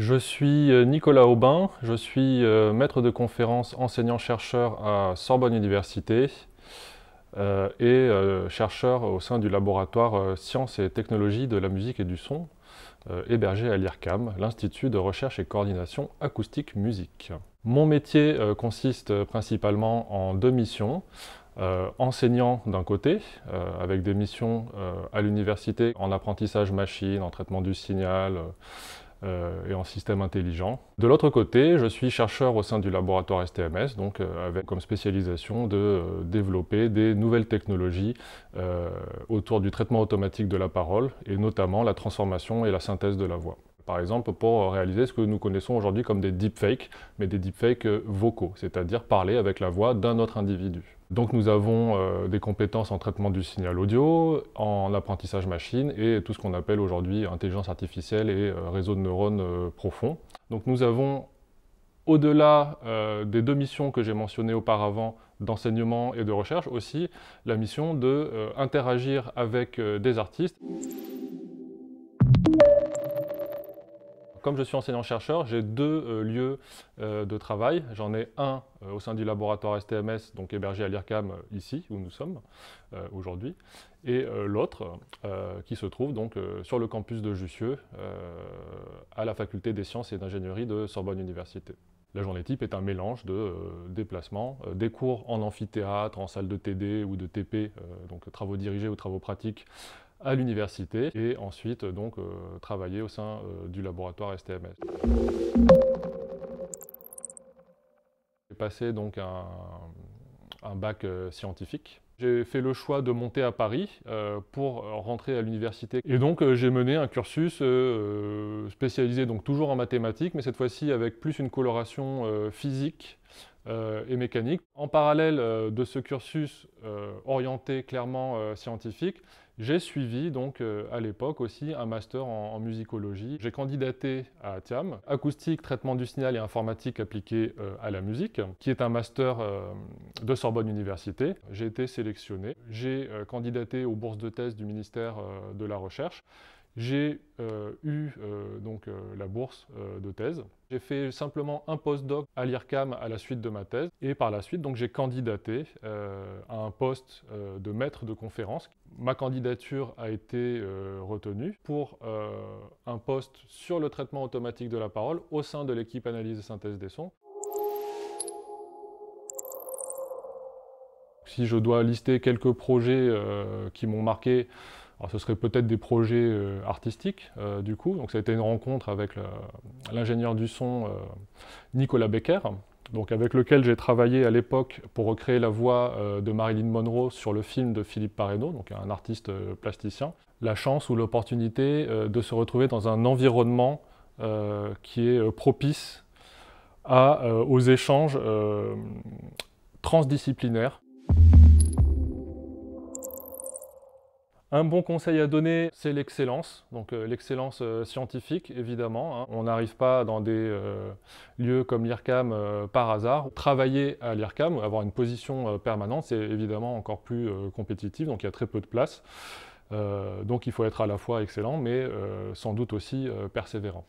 Je suis euh, Nicolas Aubin, je suis euh, maître de conférence enseignant-chercheur à Sorbonne Université euh, et chercheur au sein du laboratoire Sciences et Technologies de la musique et du son, hébergé à l'IRCAM, l'Institut de recherche et coordination acoustique musique. Mon métier consiste principalement en deux missions. Euh, enseignant d'un côté, euh, avec des missions euh, à l'université en apprentissage machine, en traitement du signal et en système intelligent. De l'autre côté, je suis chercheur au sein du laboratoire STMS, donc avec comme spécialisation de développer des nouvelles technologies autour du traitement automatique de la parole, et notamment la transformation et la synthèse de la voix par exemple, pour réaliser ce que nous connaissons aujourd'hui comme des deepfakes, mais des deepfakes vocaux, c'est-à-dire parler avec la voix d'un autre individu. Donc nous avons euh, des compétences en traitement du signal audio, en apprentissage machine et tout ce qu'on appelle aujourd'hui intelligence artificielle et euh, réseau de neurones euh, profonds. Donc nous avons, au-delà des deux missions que j'ai mentionnées auparavant, d'enseignement et de recherche, aussi la mission d'interagir avec des artistes. Comme je suis enseignant-chercheur, j'ai deux euh, lieux euh, de travail. J'en ai un euh, au sein du laboratoire STMS, donc hébergé à l'IRCAM ici, où nous sommes aujourd'hui, et l'autre qui se trouve donc sur le campus de Jussieu, à la faculté des sciences et d'ingénierie de Sorbonne Université. La journée type est un mélange de déplacements, des cours en amphithéâtre, en salle de TD ou de TP, donc travaux dirigés ou travaux pratiques à l'université et ensuite euh, donc euh, travailler au sein euh, du laboratoire STMS J'ai passé donc un, bac scientifique. J'ai fait le choix de monter à Paris pour rentrer à l'université. Et donc j'ai mené un cursus spécialisé donc toujours en mathématiques, mais cette fois-ci avec plus une coloration physique et mécanique. En parallèle de ce cursus orienté clairement scientifique, j'ai suivi donc euh, à l'époque aussi un master en, musicologie. J'ai candidaté à TIAM, acoustique, traitement du signal et informatique appliquée euh, à la musique, qui est un master euh, de Sorbonne Université. J'ai été sélectionné. J'ai candidaté aux bourses de thèse du ministère de la Recherche j'ai euh, eu euh, donc euh, la bourse de thèse. J'ai fait simplement un postdoc à l'IRCAM à la suite de ma thèse et par la suite donc j'ai candidaté à un poste de maître de conférence. Ma candidature a été retenue pour un poste sur le traitement automatique de la parole au sein de l'équipe analyse et synthèse des sons. Si je dois lister quelques projets qui m'ont marqué, ce serait peut-être des projets euh, artistiques, euh, du coup. Donc, ça a été une rencontre avec euh, l'ingénieur du son Nicolas Becker, donc avec lequel j'ai travaillé à l'époque pour recréer la voix de Marilyn Monroe sur le film de Philippe Pareno, donc un artiste plasticien. La chance ou l'opportunité de se retrouver dans un environnement qui est propice aux échanges transdisciplinaires. Un bon conseil à donner, c'est l'excellence, donc euh, l'excellence euh, scientifique évidemment. Hein. On n'arrive pas dans des euh, lieux comme l'IRCAM par hasard. Travailler à l'IRCAM, avoir une position permanente, c'est évidemment encore plus compétitif, donc il y a très peu de place. donc il faut être à la fois excellent, mais sans doute aussi persévérant.